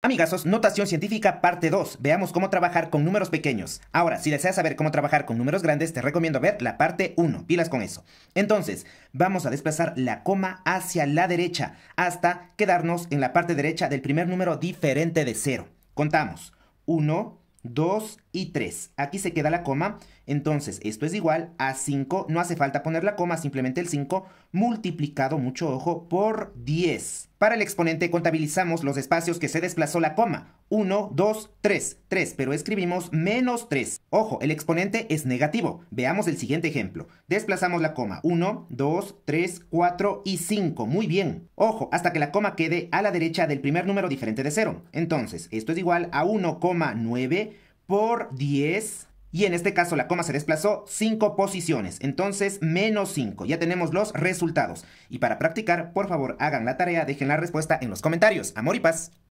Amigazos, notación científica parte 2. Veamos cómo trabajar con números pequeños. Ahora, si deseas saber cómo trabajar con números grandes, te recomiendo ver la parte 1. Pilas con eso. Entonces, vamos a desplazar la coma hacia la derecha hasta quedarnos en la parte derecha del primer número diferente de 0. Contamos. 1, 2 y 3. Aquí se queda la coma. Entonces, esto es igual a 5. No hace falta poner la coma, simplemente el 5 multiplicado, mucho ojo, por 10. Para el exponente contabilizamos los espacios que se desplazó la coma. 1, 2, 3, 3, pero escribimos menos 3. Ojo, el exponente es negativo. Veamos el siguiente ejemplo. Desplazamos la coma 1, 2, 3, 4 y 5. Muy bien. Ojo, hasta que la coma quede a la derecha del primer número diferente de 0. Entonces, esto es igual a 1,9 por 10 y en este caso la coma se desplazó 5 posiciones, entonces menos 5. Ya tenemos los resultados. Y para practicar, por favor, hagan la tarea, dejen la respuesta en los comentarios. Amor y paz.